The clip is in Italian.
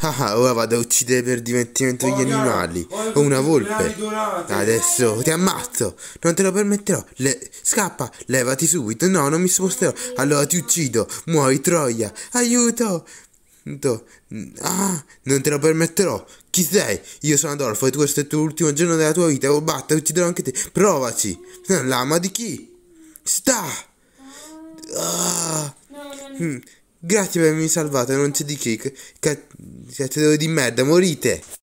Ah, ah, ora vado a uccidere per divertimento gli animali. Ho una volpe. Adesso ti ammazzo. Non te lo permetterò. Le... Scappa, levati subito. No, non mi sposterò. Allora ti uccido. Muori, Troia. Aiuto. Ah, non te lo permetterò. Chi sei? Io sono Adolfo e questo è il tuo ultimo giorno della tua vita. Oh, batta, ucciderò anche te. Provaci. L'ama di chi? Sta. Ah. Mm. Grazie per avermi salvato, non c'è di che. Cattivo di merda, morite!